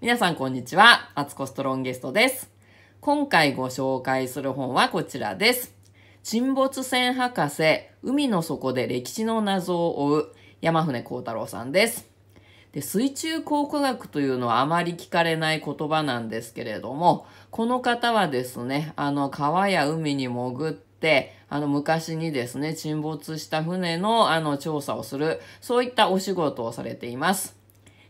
皆さんこんにちは。アツコストロンゲストです。今回ご紹介する本はこちらです。沈没船博士、海の底で歴史の謎を追う山船幸太郎さんです。で水中考古学というのはあまり聞かれない言葉なんですけれども、この方はですね、あの川や海に潜って、あの昔にですね、沈没した船のあの調査をする、そういったお仕事をされています。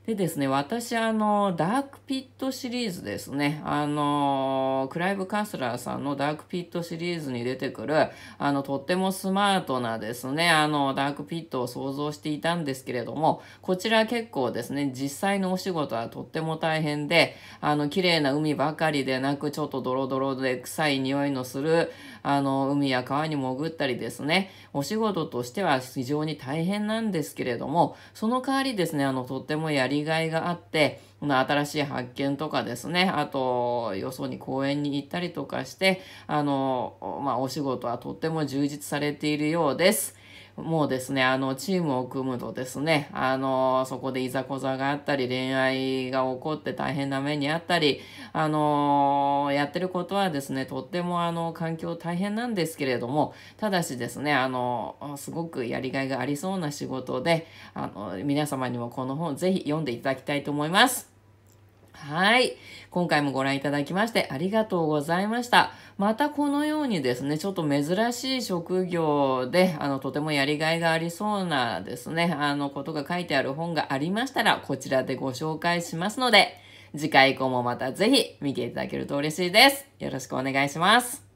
でですね、私、あの、ダークピットシリーズですね。あの、クライブ・カスラーさんのダークピットシリーズに出てくる、あの、とってもスマートなですね、あの、ダークピットを想像していたんですけれども、こちら結構ですね、実際のお仕事はとっても大変で、あの、綺麗な海ばかりでなく、ちょっとドロドロで臭い匂いのする、あの、海や川に潜ったりですね、お仕事としては非常に大変なんですけれども、その代わりですね、あの、とってもやりりがいがあって、まあ、新しい発見とかですね、あと、よそに公園に行ったりとかして、あの、まあ、お仕事はとっても充実されているようです。もうですね、あの、チームを組むとですね、あの、そこでいざこざがあったり、恋愛が起こって大変な目にあったり、あの、やってることはですね、とってもあの、環境大変なんですけれども、ただしですね、あの、すごくやりがいがありそうな仕事で、あの、皆様にもこの本ぜひ読んでいただきたいと思います。はい。今回もご覧いただきましてありがとうございました。またこのようにですね、ちょっと珍しい職業で、あの、とてもやりがいがありそうなですね、あの、ことが書いてある本がありましたら、こちらでご紹介しますので、次回以降もまたぜひ見ていただけると嬉しいです。よろしくお願いします。